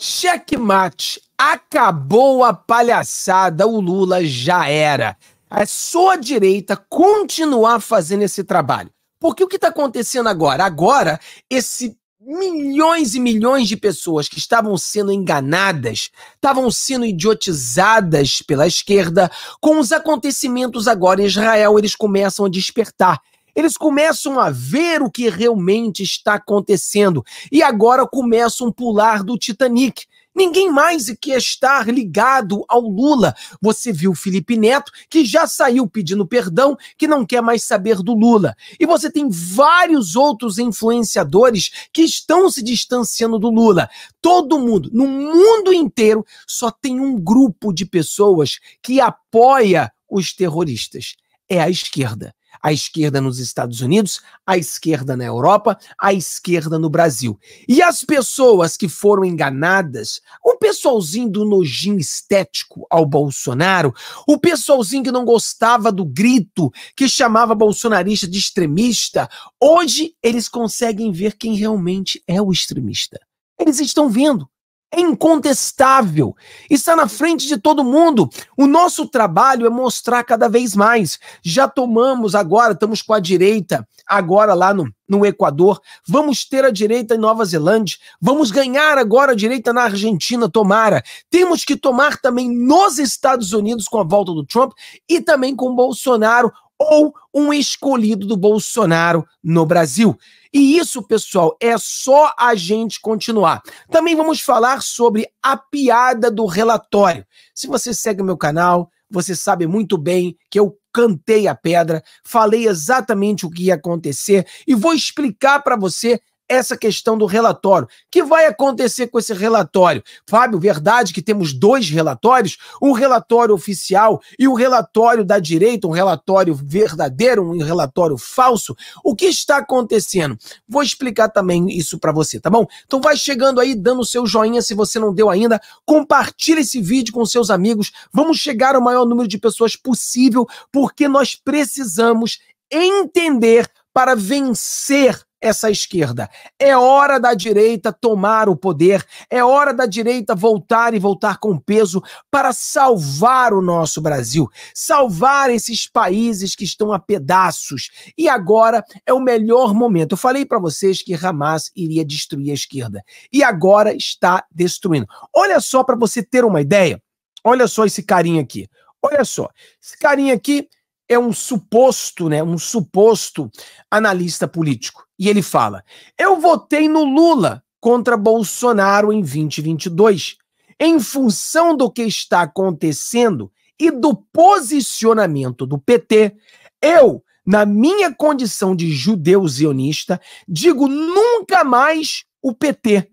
Checkmate. Acabou a palhaçada. O Lula já era. É só a direita continuar fazendo esse trabalho. Porque o que está acontecendo agora? Agora, esse milhões e milhões de pessoas que estavam sendo enganadas, estavam sendo idiotizadas pela esquerda, com os acontecimentos agora em Israel, eles começam a despertar eles começam a ver o que realmente está acontecendo e agora começam a pular do Titanic. Ninguém mais é quer estar ligado ao Lula. Você viu Felipe Neto, que já saiu pedindo perdão, que não quer mais saber do Lula. E você tem vários outros influenciadores que estão se distanciando do Lula. Todo mundo, no mundo inteiro, só tem um grupo de pessoas que apoia os terroristas. É a esquerda. A esquerda nos Estados Unidos, a esquerda na Europa, a esquerda no Brasil. E as pessoas que foram enganadas, o pessoalzinho do nojinho estético ao Bolsonaro, o pessoalzinho que não gostava do grito, que chamava bolsonarista de extremista, hoje eles conseguem ver quem realmente é o extremista. Eles estão vendo é incontestável, está na frente de todo mundo. O nosso trabalho é mostrar cada vez mais. Já tomamos agora, estamos com a direita, agora lá no, no Equador, vamos ter a direita em Nova Zelândia, vamos ganhar agora a direita na Argentina, tomara. Temos que tomar também nos Estados Unidos com a volta do Trump e também com Bolsonaro ou um escolhido do Bolsonaro no Brasil. E isso, pessoal, é só a gente continuar. Também vamos falar sobre a piada do relatório. Se você segue o meu canal, você sabe muito bem que eu cantei a pedra, falei exatamente o que ia acontecer e vou explicar para você essa questão do relatório. O que vai acontecer com esse relatório? Fábio, verdade que temos dois relatórios, um relatório oficial e um relatório da direita, um relatório verdadeiro, um relatório falso. O que está acontecendo? Vou explicar também isso para você, tá bom? Então vai chegando aí, dando o seu joinha se você não deu ainda, compartilhe esse vídeo com seus amigos. Vamos chegar ao maior número de pessoas possível, porque nós precisamos entender para vencer essa esquerda. É hora da direita tomar o poder, é hora da direita voltar e voltar com peso para salvar o nosso Brasil, salvar esses países que estão a pedaços. E agora é o melhor momento. Eu falei para vocês que Hamas iria destruir a esquerda e agora está destruindo. Olha só para você ter uma ideia. Olha só esse carinha aqui. Olha só. Esse carinha aqui é um suposto, né, um suposto analista político. E ele fala: Eu votei no Lula contra Bolsonaro em 2022, em função do que está acontecendo e do posicionamento do PT. Eu, na minha condição de judeu zionista, digo nunca mais o PT.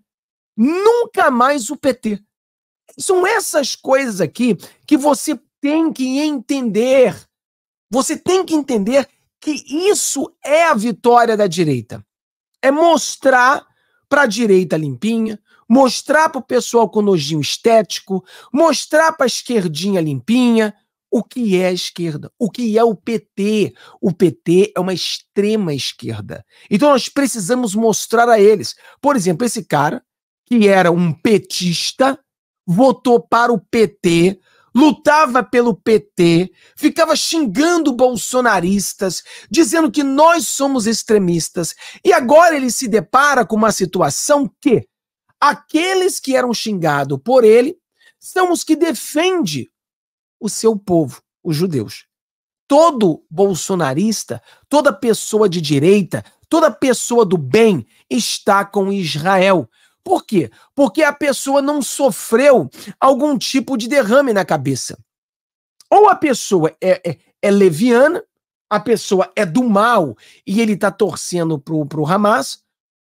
Nunca mais o PT. São essas coisas aqui que você tem que entender. Você tem que entender que isso é a vitória da direita. É mostrar para a direita limpinha, mostrar para o pessoal com nojinho estético, mostrar para a esquerdinha limpinha o que é a esquerda, o que é o PT. O PT é uma extrema esquerda. Então nós precisamos mostrar a eles. Por exemplo, esse cara, que era um petista, votou para o PT lutava pelo PT, ficava xingando bolsonaristas, dizendo que nós somos extremistas. E agora ele se depara com uma situação que aqueles que eram xingados por ele são os que defendem o seu povo, os judeus. Todo bolsonarista, toda pessoa de direita, toda pessoa do bem está com Israel. Por quê? Porque a pessoa não sofreu algum tipo de derrame na cabeça. Ou a pessoa é, é, é leviana, a pessoa é do mal e ele está torcendo pro, pro Hamas,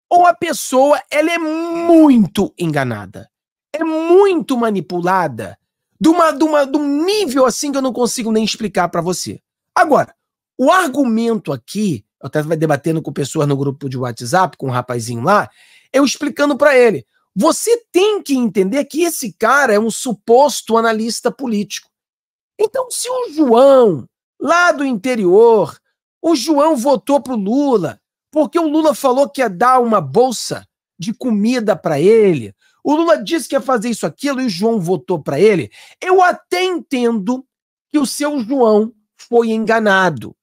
ou a pessoa ela é muito enganada, é muito manipulada, de, uma, de, uma, de um nível assim que eu não consigo nem explicar para você. Agora, o argumento aqui, eu estava debatendo com pessoas no grupo de WhatsApp, com um rapazinho lá, eu explicando para ele. Você tem que entender que esse cara é um suposto analista político. Então, se o João, lá do interior, o João votou pro Lula, porque o Lula falou que ia dar uma bolsa de comida para ele, o Lula disse que ia fazer isso aquilo e o João votou para ele, eu até entendo que o seu João foi enganado,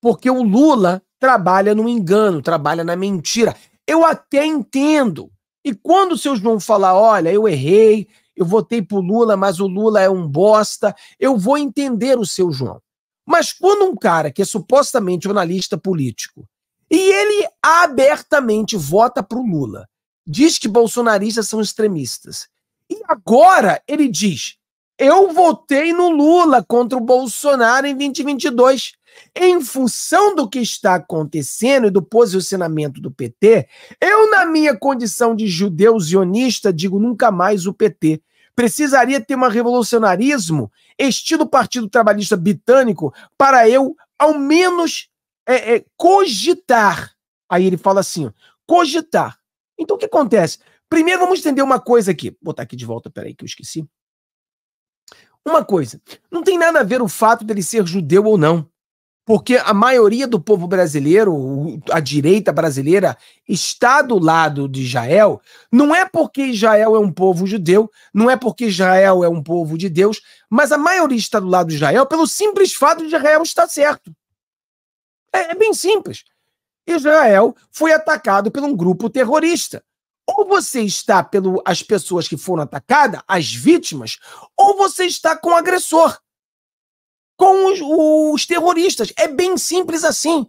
porque o Lula trabalha no engano, trabalha na mentira. Eu até entendo. E quando o seu João falar, olha, eu errei, eu votei pro Lula, mas o Lula é um bosta, eu vou entender o seu João. Mas quando um cara que é supostamente jornalista político e ele abertamente vota pro Lula, diz que bolsonaristas são extremistas. E agora ele diz: eu votei no Lula contra o Bolsonaro em 2022 em função do que está acontecendo e do posicionamento do PT, eu, na minha condição de judeu zionista, digo nunca mais o PT. Precisaria ter um revolucionarismo, estilo Partido Trabalhista Britânico, para eu, ao menos, é, é, cogitar. Aí ele fala assim: cogitar. Então o que acontece? Primeiro vamos entender uma coisa aqui. Vou botar aqui de volta, peraí, que eu esqueci. Uma coisa, não tem nada a ver o fato dele ser judeu ou não porque a maioria do povo brasileiro, a direita brasileira, está do lado de Israel, não é porque Israel é um povo judeu, não é porque Israel é um povo de Deus, mas a maioria está do lado de Israel pelo simples fato de Israel estar certo. É, é bem simples. Israel foi atacado por um grupo terrorista. Ou você está pelas pessoas que foram atacadas, as vítimas, ou você está com o agressor com os, os terroristas. É bem simples assim.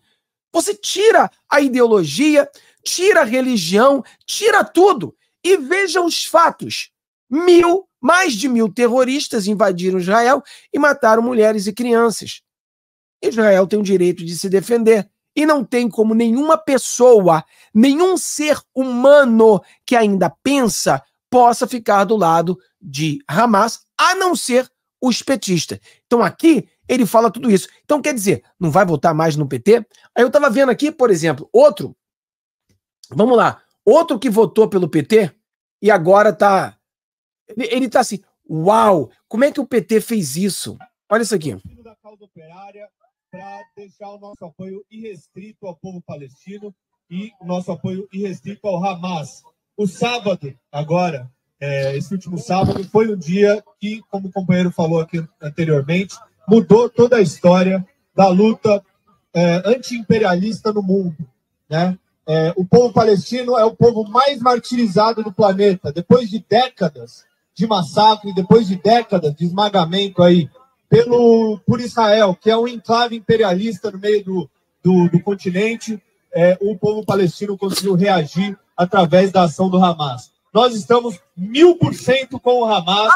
Você tira a ideologia, tira a religião, tira tudo e veja os fatos. Mil, mais de mil terroristas invadiram Israel e mataram mulheres e crianças. Israel tem o direito de se defender. E não tem como nenhuma pessoa, nenhum ser humano que ainda pensa possa ficar do lado de Hamas, a não ser os petistas. Então aqui ele fala tudo isso. Então, quer dizer, não vai votar mais no PT? Aí eu estava vendo aqui, por exemplo, outro, vamos lá, outro que votou pelo PT e agora tá. Ele, está assim, uau, como é que o PT fez isso? Olha isso aqui. para deixar o nosso apoio irrestrito ao povo palestino e o nosso apoio irrestrito ao Hamas. O sábado, agora, é, esse último sábado, foi um dia que, como o companheiro falou aqui anteriormente, mudou toda a história da luta é, anti-imperialista no mundo. Né? É, o povo palestino é o povo mais martirizado do planeta, depois de décadas de massacre, depois de décadas de esmagamento aí pelo, por Israel, que é um enclave imperialista no meio do, do, do continente, é, o povo palestino conseguiu reagir através da ação do Hamas. Nós estamos mil por cento com o Hamas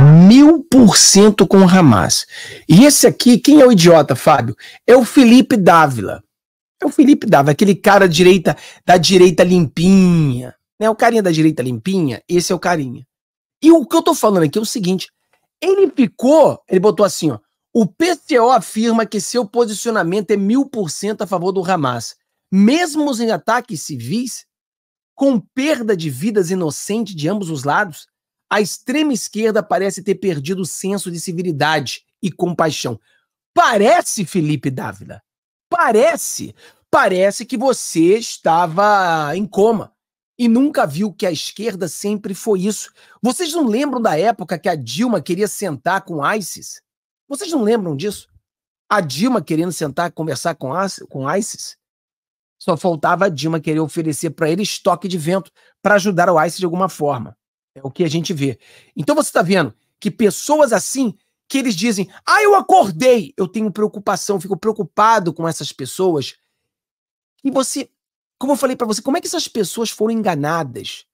mil por cento com o Hamas. E esse aqui, quem é o idiota, Fábio? É o Felipe Dávila. É o Felipe Dávila, aquele cara direita, da direita limpinha. Né? O carinha da direita limpinha, esse é o carinha. E o que eu tô falando aqui é o seguinte: ele ficou, ele botou assim, ó. O PCO afirma que seu posicionamento é mil por cento a favor do Hamas, mesmo em ataques civis, com perda de vidas inocentes de ambos os lados, a extrema esquerda parece ter perdido o senso de civilidade e compaixão. Parece, Felipe Dávila. Parece. Parece que você estava em coma e nunca viu que a esquerda sempre foi isso. Vocês não lembram da época que a Dilma queria sentar com ISIS? Vocês não lembram disso? A Dilma querendo sentar e conversar com, com ISIS? Só faltava a Dilma querer oferecer para ele estoque de vento para ajudar o ISIS de alguma forma. É o que a gente vê. Então você está vendo que pessoas assim que eles dizem: "Ah, eu acordei". Eu tenho preocupação, fico preocupado com essas pessoas. E você, como eu falei para você, como é que essas pessoas foram enganadas?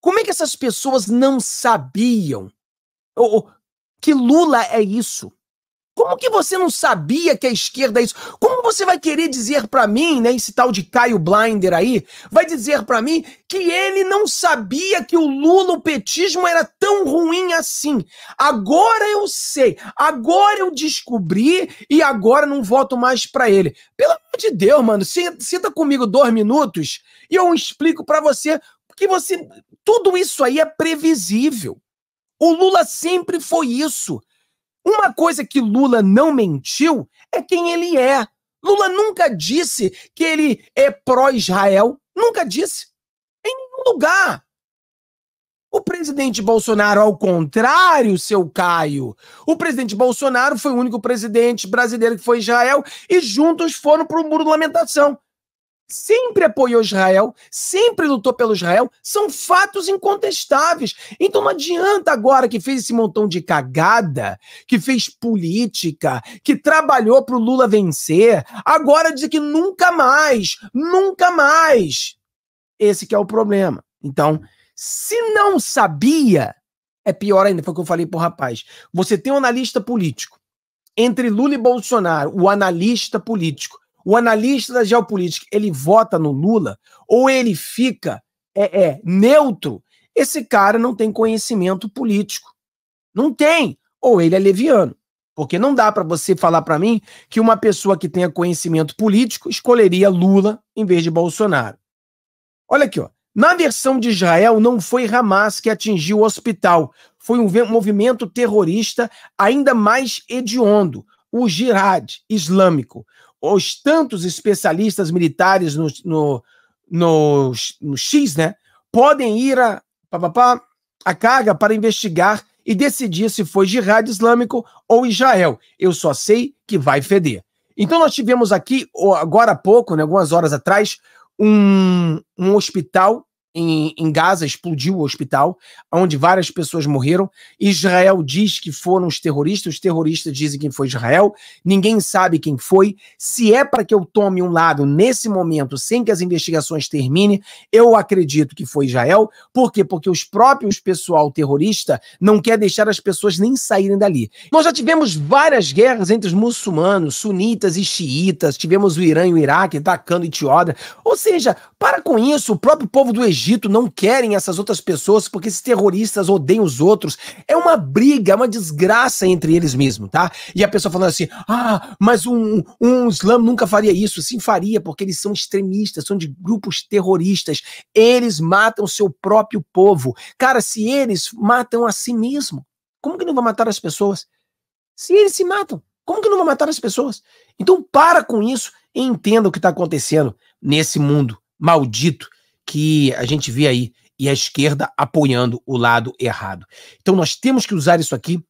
Como é que essas pessoas não sabiam? Ou, ou, que Lula é isso? Como que você não sabia que a esquerda é isso? Como você vai querer dizer para mim, né, esse tal de Caio Blinder aí, vai dizer para mim que ele não sabia que o Lula, o petismo era tão ruim assim? Agora eu sei, agora eu descobri e agora não voto mais para ele. Pelo amor de Deus, mano, senta comigo dois minutos e eu explico para você que você tudo isso aí é previsível. O Lula sempre foi isso. Uma coisa que Lula não mentiu é quem ele é. Lula nunca disse que ele é pró-Israel. Nunca disse. Em nenhum lugar. O presidente Bolsonaro, ao contrário, seu Caio, o presidente Bolsonaro foi o único presidente brasileiro que foi Israel e juntos foram para o muro de lamentação sempre apoiou Israel, sempre lutou pelo Israel, são fatos incontestáveis. Então não adianta agora que fez esse montão de cagada, que fez política, que trabalhou para o Lula vencer, agora dizer que nunca mais, nunca mais. Esse que é o problema. Então, se não sabia, é pior ainda, foi o que eu falei pro rapaz. Você tem um analista político entre Lula e Bolsonaro, o analista político o analista da geopolítica, ele vota no Lula ou ele fica é, é neutro, esse cara não tem conhecimento político. Não tem. Ou ele é leviano. Porque não dá para você falar para mim que uma pessoa que tenha conhecimento político escolheria Lula em vez de Bolsonaro. Olha aqui, ó. Na versão de Israel, não foi Hamas que atingiu o hospital. Foi um movimento terrorista ainda mais hediondo, o Jihad Islâmico os tantos especialistas militares no, no, no, no X, né, podem ir a, papapá, a carga para investigar e decidir se foi Jihad Islâmico ou Israel. Eu só sei que vai feder. Então nós tivemos aqui, agora há pouco, né, algumas horas atrás, um, um hospital em, em Gaza explodiu o hospital, onde várias pessoas morreram. Israel diz que foram os terroristas, os terroristas dizem quem foi Israel, ninguém sabe quem foi. Se é para que eu tome um lado nesse momento, sem que as investigações terminem, eu acredito que foi Israel. Por quê? Porque os próprios pessoal terrorista não quer deixar as pessoas nem saírem dali. Nós já tivemos várias guerras entre os muçulmanos, sunitas e xiitas, tivemos o Irã e o Iraque atacando Etiópia. Ou seja, para com isso, o próprio povo do Egito Egito não querem essas outras pessoas porque esses terroristas odeiam os outros. É uma briga, é uma desgraça entre eles mesmos, tá? E a pessoa falando assim: ah, mas um, um Islã nunca faria isso. Sim, faria, porque eles são extremistas, são de grupos terroristas. Eles matam seu próprio povo. Cara, se eles matam a si mesmo, como que não vão matar as pessoas? Se eles se matam, como que não vão matar as pessoas? Então para com isso e entenda o que está acontecendo nesse mundo maldito que a gente vê aí e a esquerda apoiando o lado errado. Então nós temos que usar isso aqui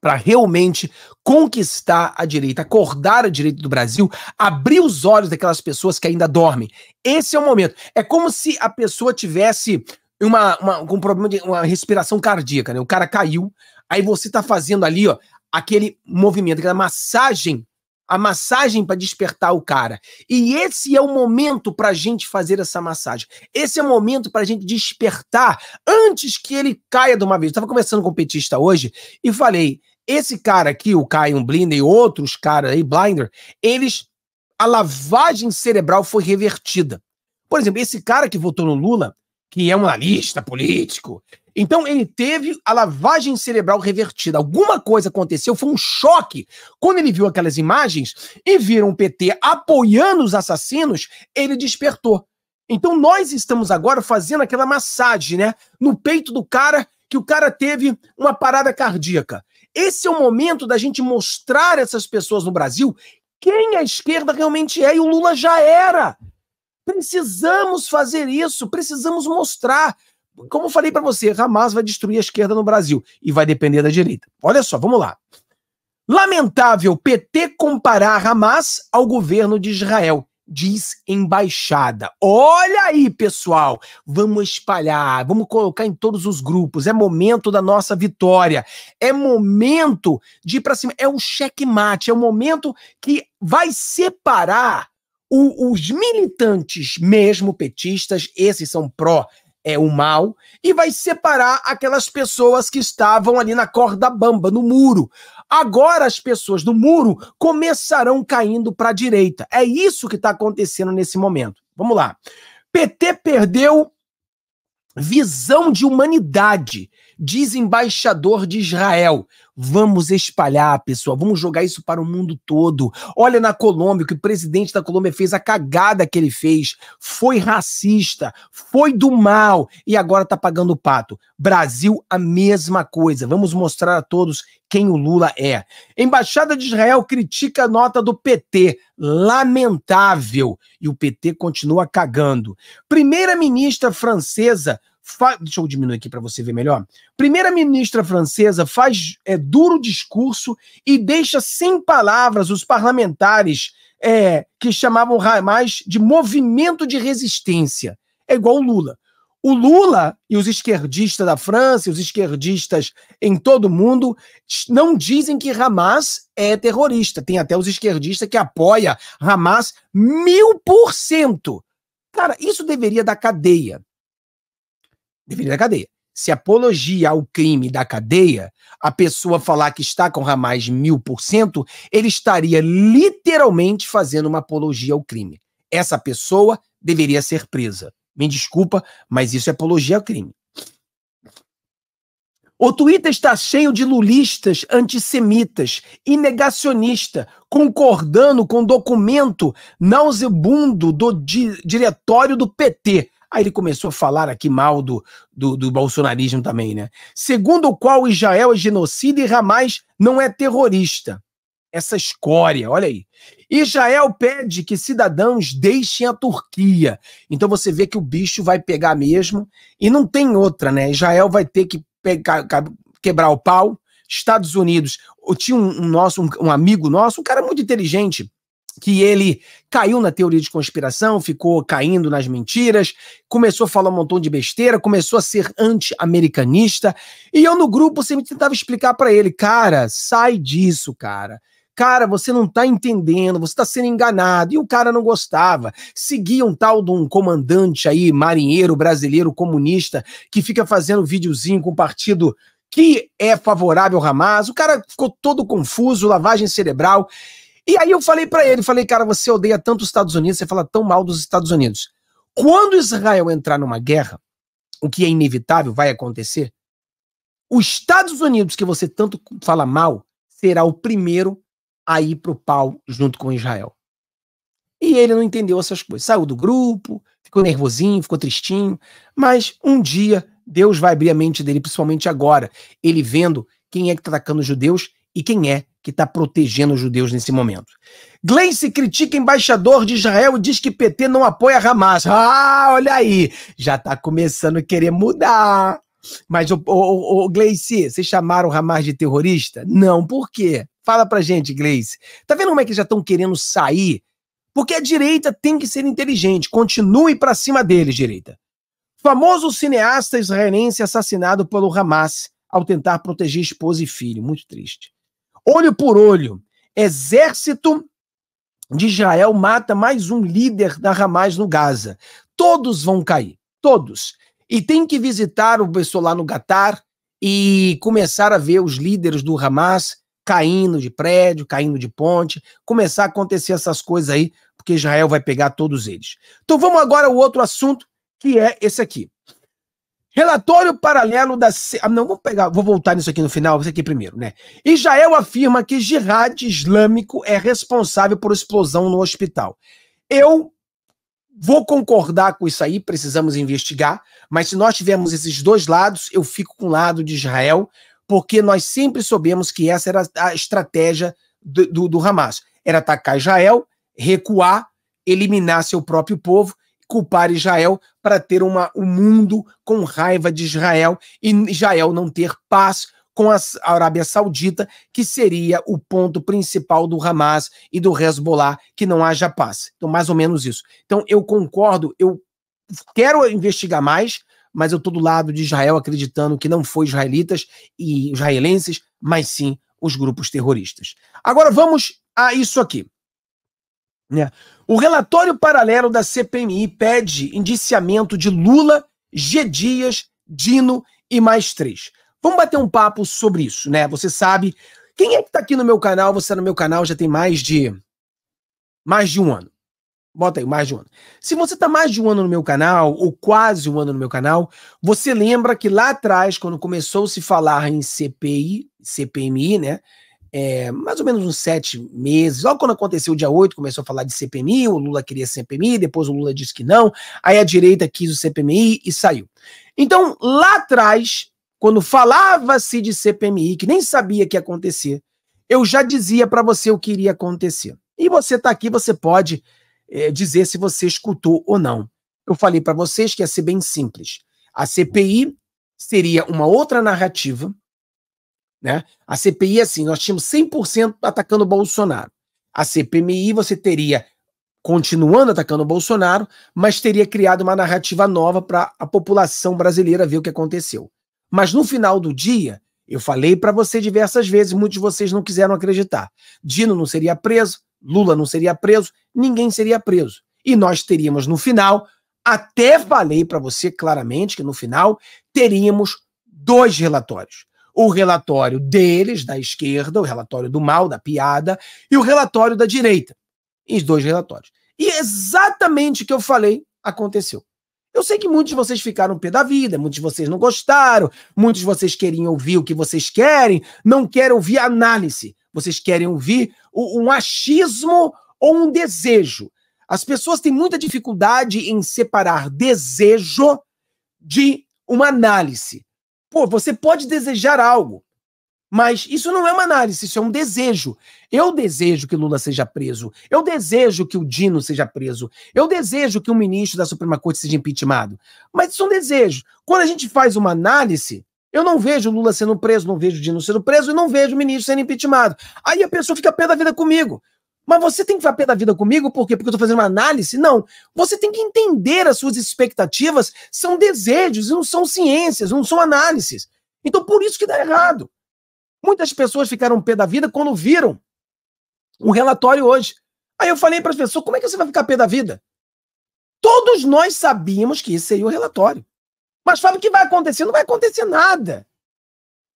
para realmente conquistar a direita, acordar a direita do Brasil, abrir os olhos daquelas pessoas que ainda dormem. Esse é o momento. É como se a pessoa tivesse uma, uma um problema de uma respiração cardíaca, né? O cara caiu, aí você está fazendo ali, ó, aquele movimento, aquela massagem a massagem para despertar o cara. E esse é o momento para a gente fazer essa massagem. Esse é o momento para a gente despertar antes que ele caia de uma vez. Eu estava conversando com o um petista hoje e falei: esse cara aqui, o Caio Blinder e outros caras aí, Blinder, eles. A lavagem cerebral foi revertida. Por exemplo, esse cara que votou no Lula, que é um analista político, então ele teve a lavagem cerebral revertida. Alguma coisa aconteceu, foi um choque. Quando ele viu aquelas imagens e viram o PT apoiando os assassinos, ele despertou. Então nós estamos agora fazendo aquela massagem, né, no peito do cara que o cara teve uma parada cardíaca. Esse é o momento da gente mostrar essas pessoas no Brasil quem a esquerda realmente é e o Lula já era. Precisamos fazer isso, precisamos mostrar como falei para você, Hamas vai destruir a esquerda no Brasil e vai depender da direita. Olha só, vamos lá. Lamentável PT comparar Hamas ao governo de Israel, diz embaixada. Olha aí, pessoal, vamos espalhar, vamos colocar em todos os grupos. É momento da nossa vitória. É momento de ir para cima. É um checkmate, é o um momento que vai separar o, os militantes mesmo petistas, esses são pró é o mal e vai separar aquelas pessoas que estavam ali na corda bamba, no muro. Agora as pessoas do muro começarão caindo para a direita. É isso que está acontecendo nesse momento. Vamos lá. PT perdeu visão de humanidade desembaixador de Israel. Vamos espalhar, pessoal, vamos jogar isso para o mundo todo. Olha na Colômbia, que o presidente da Colômbia fez a cagada que ele fez. Foi racista, foi do mal e agora está pagando o pato. Brasil, a mesma coisa. Vamos mostrar a todos quem o Lula é. Embaixada de Israel critica a nota do PT. Lamentável. E o PT continua cagando. Primeira-ministra francesa Fa... Deixa eu diminuir aqui para você ver melhor. Primeira-ministra francesa faz é, duro discurso e deixa sem palavras os parlamentares é, que chamavam mais de movimento de resistência. É igual o Lula. O Lula e os esquerdistas da França, os esquerdistas em todo o mundo, não dizem que Hamas é terrorista. Tem até os esquerdistas que apoia Hamas mil por cento. Cara, isso deveria dar cadeia. Depende da cadeia. Se apologia ao crime da cadeia, a pessoa falar que está com ramais mil por cento, ele estaria literalmente fazendo uma apologia ao crime. Essa pessoa deveria ser presa. Me desculpa, mas isso é apologia ao crime. O Twitter está cheio de lulistas, antissemitas e negacionista, concordando com o documento nausebundo do di diretório do PT, Aí ele começou a falar aqui mal do, do, do bolsonarismo também, né? Segundo o qual Israel é genocida e Hamas não é terrorista. Essa escória, olha aí. Israel pede que cidadãos deixem a Turquia. Então você vê que o bicho vai pegar mesmo e não tem outra, né? Israel vai ter que pegar, quebrar o pau. Estados Unidos, eu tinha um, um nosso, um, um amigo nosso, um cara muito inteligente, que ele caiu na teoria de conspiração, ficou caindo nas mentiras, começou a falar um montão de besteira, começou a ser anti-americanista. E eu no grupo sempre tentava explicar para ele, cara, sai disso, cara. Cara, você não tá entendendo, você tá sendo enganado. E o cara não gostava. Seguia um tal de um comandante aí, marinheiro brasileiro comunista, que fica fazendo videozinho com o partido que é favorável ao Hamas. O cara ficou todo confuso, lavagem cerebral. E aí eu falei para ele, falei, cara, você odeia tanto os Estados Unidos, você fala tão mal dos Estados Unidos. Quando Israel entrar numa guerra, o que é inevitável, vai acontecer, os Estados Unidos, que você tanto fala mal, será o primeiro a ir pro pau junto com Israel. E ele não entendeu essas coisas. Saiu do grupo, ficou nervosinho, ficou tristinho, mas um dia Deus vai abrir a mente dele, principalmente agora, ele vendo quem é que está atacando os judeus e quem é que está protegendo os judeus nesse momento. Gleice critica embaixador de Israel e diz que PT não apoia Hamas. Ah, olha aí, já está começando a querer mudar. Mas, o, o, o, Gleice, vocês chamaram o Hamas de terrorista? Não, por quê? Fala pra gente, Gleice. Tá vendo como é que já estão querendo sair? Porque a direita tem que ser inteligente. Continue para cima deles, direita. Famoso cineasta israelense assassinado pelo Hamas ao tentar proteger esposa e filho. Muito triste. Olho por olho, exército de Israel mata mais um líder da Hamas no Gaza. Todos vão cair, todos. E tem que visitar o pessoal lá no Catar e começar a ver os líderes do Hamas caindo de prédio, caindo de ponte, começar a acontecer essas coisas aí, porque Israel vai pegar todos eles. Então vamos agora ao outro assunto, que é esse aqui. Relatório paralelo da. Ah, não, vamos pegar, vou voltar nisso aqui no final, isso aqui primeiro, né? Israel afirma que jihad islâmico é responsável por explosão no hospital. Eu vou concordar com isso aí, precisamos investigar, mas se nós tivermos esses dois lados, eu fico com o lado de Israel, porque nós sempre soubemos que essa era a estratégia do, do, do Hamas. Era atacar Israel, recuar, eliminar seu próprio povo culpar Israel para ter uma, um mundo com raiva de Israel e Israel não ter paz com a Arábia Saudita, que seria o ponto principal do Hamas e do Hezbollah, que não haja paz. Então, mais ou menos isso. Então, eu concordo, eu quero investigar mais, mas eu estou do lado de Israel acreditando que não foi israelitas e israelenses, mas sim os grupos terroristas. Agora vamos a isso aqui. Né? O relatório paralelo da CPMI pede indiciamento de Lula, G. Dias, Dino e mais três. Vamos bater um papo sobre isso, né? Você sabe. Quem é que tá aqui no meu canal? Você tá no meu canal já tem mais de. mais de um ano. Bota aí, mais de um ano. Se você tá mais de um ano no meu canal, ou quase um ano no meu canal, você lembra que lá atrás, quando começou a se falar em CPI, CPMI, né? é, mais ou menos uns sete meses. Logo quando aconteceu o dia 8, começou a falar de CPMI, o Lula queria CPMI, depois o Lula disse que não, aí a direita quis o CPMI e saiu. Então, lá atrás, quando falava-se de CPMI, que nem sabia que ia acontecer, eu já dizia para você o que iria acontecer. E você está aqui, você pode é, dizer se você escutou ou não. Eu falei para vocês que ia ser bem simples. A CPI seria uma outra narrativa né? A CPI, assim, nós tínhamos 100% atacando o Bolsonaro. A CPMI você teria continuando atacando o Bolsonaro, mas teria criado uma narrativa nova para a população brasileira ver o que aconteceu. Mas no final do dia, eu falei para você diversas vezes, muitos de vocês não quiseram acreditar. Dino não seria preso, Lula não seria preso, ninguém seria preso. E nós teríamos no final, até falei para você claramente que no final teríamos dois relatórios o relatório deles, da esquerda, o relatório do mal, da piada, e o relatório da direita. Os dois relatórios. E é exatamente o que eu falei aconteceu. Eu sei que muitos de vocês ficaram pé da vida, muitos de vocês não gostaram, muitos de vocês queriam ouvir o que vocês querem, não querem ouvir análise, vocês querem ouvir um achismo ou um desejo. As pessoas têm muita dificuldade em separar desejo de uma análise. Pô, você pode desejar algo, mas isso não é uma análise, isso é um desejo. Eu desejo que Lula seja preso. Eu desejo que o Dino seja preso. Eu desejo que o ministro da Suprema Corte seja impeachmentado. Mas isso é um desejo. Quando a gente faz uma análise, eu não vejo Lula sendo preso, não vejo Dino sendo preso e não vejo o ministro sendo impeachmentado. Aí a pessoa fica pé da vida comigo. Mas você tem que ficar pé da vida comigo, por quê? Porque eu tô fazendo uma análise? Não. Você tem que entender as suas expectativas, são desejos, não são ciências, não são análises. Então, por isso que dá errado. Muitas pessoas ficaram pé da vida quando viram um relatório hoje. Aí eu falei para as pessoas: como é que você vai ficar pé da vida? Todos nós sabíamos que esse seria o relatório. Mas Fábio, o que vai acontecer? Não vai acontecer nada.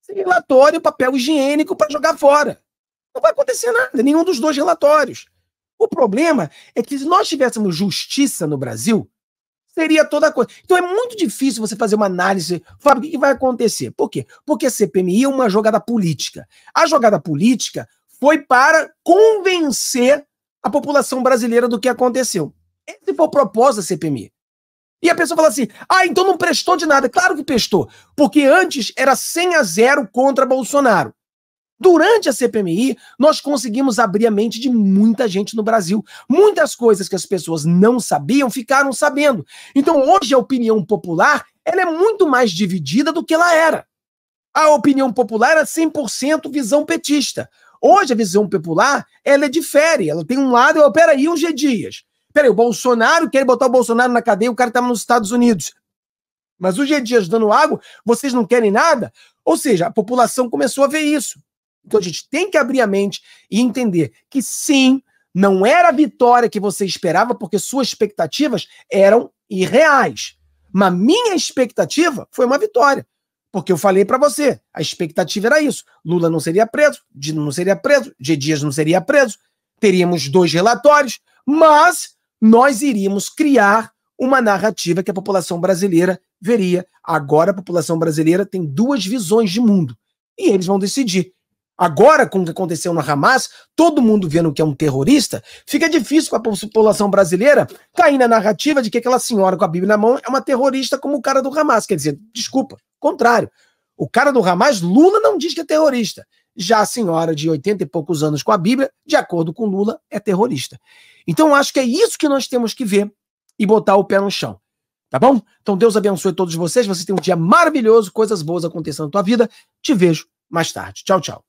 Esse relatório, papel higiênico para jogar fora não vai acontecer nada, nenhum dos dois relatórios. O problema é que se nós tivéssemos justiça no Brasil, seria toda a coisa. Então é muito difícil você fazer uma análise. Fábio, o que vai acontecer? Por quê? Porque a CPMI é uma jogada política. A jogada política foi para convencer a população brasileira do que aconteceu. Esse foi o propósito da CPMI. E a pessoa fala assim: ah, então não prestou de nada. Claro que prestou, porque antes era 100 a 0 contra Bolsonaro. Durante a CPMI, nós conseguimos abrir a mente de muita gente no Brasil. Muitas coisas que as pessoas não sabiam ficaram sabendo. Então, hoje, a opinião popular ela é muito mais dividida do que ela era. A opinião popular é era 100% visão petista. Hoje, a visão popular ela é difere. Ela tem um lado, eu, oh, peraí, o G. Dias. Peraí, o Bolsonaro quer botar o Bolsonaro na cadeia, o cara estava tá nos Estados Unidos. Mas o G. Dias dando água, vocês não querem nada? Ou seja, a população começou a ver isso. Então a gente tem que abrir a mente e entender que sim, não era a vitória que você esperava, porque suas expectativas eram irreais. Mas minha expectativa foi uma vitória. Porque eu falei para você, a expectativa era isso. Lula não seria preso, Dino não seria preso, G. Dias não seria preso, teríamos dois relatórios, mas nós iríamos criar uma narrativa que a população brasileira veria. Agora a população brasileira tem duas visões de mundo e eles vão decidir Agora, com o que aconteceu no Hamas, todo mundo vendo que é um terrorista, fica difícil para a população brasileira cair na narrativa de que aquela senhora com a Bíblia na mão é uma terrorista como o cara do Hamas. Quer dizer, desculpa, contrário. O cara do Hamas, Lula não diz que é terrorista. Já a senhora de 80 e poucos anos com a Bíblia, de acordo com Lula, é terrorista. Então, acho que é isso que nós temos que ver e botar o pé no chão. Tá bom? Então, Deus abençoe todos vocês. Você tem um dia maravilhoso, coisas boas acontecendo na tua vida. Te vejo mais tarde. Tchau, tchau.